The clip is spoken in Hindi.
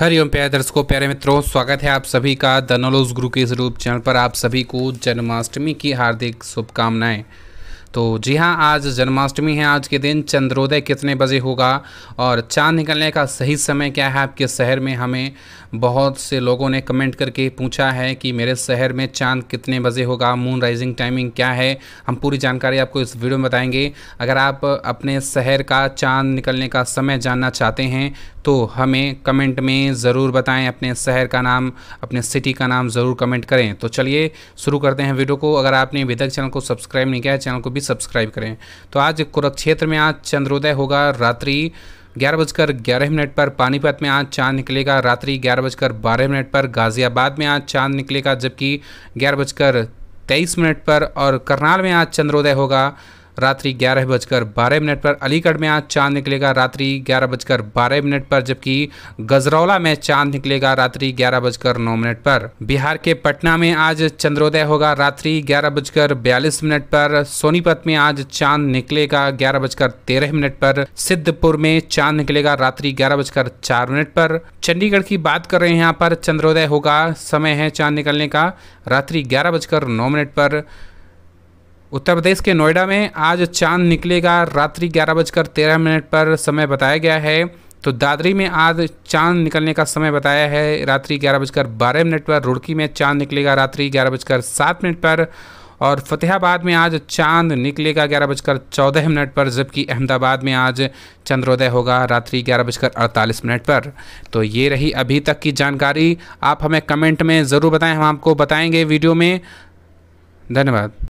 हरिओम प्यारे दर्शकों प्यारे मित्रों स्वागत है आप सभी का दनोलोज गुरु के इस रूप चैनल पर आप सभी को जन्माष्टमी की हार्दिक शुभकामनाएं तो जी हाँ आज जन्माष्टमी है आज के दिन चंद्रोदय कितने बजे होगा और चाँद निकलने का सही समय क्या है आपके शहर में हमें बहुत से लोगों ने कमेंट करके पूछा है कि मेरे शहर में चांद कितने बजे होगा मून राइजिंग टाइमिंग क्या है हम पूरी जानकारी आपको इस वीडियो में बताएंगे अगर आप अपने शहर का चांद निकलने का समय जानना चाहते हैं तो हमें कमेंट में ज़रूर बताएं अपने शहर का नाम अपने सिटी का नाम ज़रूर कमेंट करें तो चलिए शुरू करते हैं वीडियो को अगर आपने अभी तक चैनल को सब्सक्राइब नहीं किया है चैनल को भी सब्सक्राइब करें तो आज कुरुक्षेत्र में आज चंद्रोदय होगा रात्रि ग्यारह बजकर ग्यारह मिनट पर पानीपत में आज चांद निकलेगा रात्रि ग्यारह बजकर बारह मिनट पर गाज़ियाबाद में आज चांद निकलेगा जबकि ग्यारह बजकर तेईस मिनट पर और करनाल में आज चंद्रोदय होगा रात्रि ग्यारह बजकर बारह मिनट पर अलीगढ़ में आज चांद निकलेगा रात्रि ग्यारह बजकर बारह मिनट पर जबकि गजरौला में चांद निकलेगा रात्रि ग्यारह बजकर नौ मिनट पर बिहार के पटना में आज चंद्रोदय होगा रात्रि ग्यारह बजकर बयालीस मिनट पर सोनीपत में आज चांद निकलेगा ग्यारह बजकर तेरह मिनट पर सिद्धपुर में चांद निकलेगा रात्रि ग्यारह बजकर चार मिनट पर चंडीगढ़ की बात कर रहे हैं यहाँ पर चंद्रोदय होगा समय है चांद निकलने का रात्रि ग्यारह बजकर नौ मिनट पर उत्तर प्रदेश के नोएडा में आज चांद निकलेगा रात्रि ग्यारह बजकर तेरह मिनट पर समय बताया गया है तो दादरी में आज चांद निकलने का समय बताया है रात्रि ग्यारह बजकर बारह मिनट पर रुड़की में चांद निकलेगा रात्रि ग्यारह बजकर सात मिनट पर और फतेहाबाद में आज चांद निकलेगा ग्यारह बजकर चौदह मिनट पर जबकि अहमदाबाद में आज चंद्रोदय होगा रात्रि ग्यारह बजकर अड़तालीस मिनट पर तो ये रही अभी तक की जानकारी आप हमें कमेंट में ज़रूर बताएं हम आपको बताएंगे वीडियो में धन्यवाद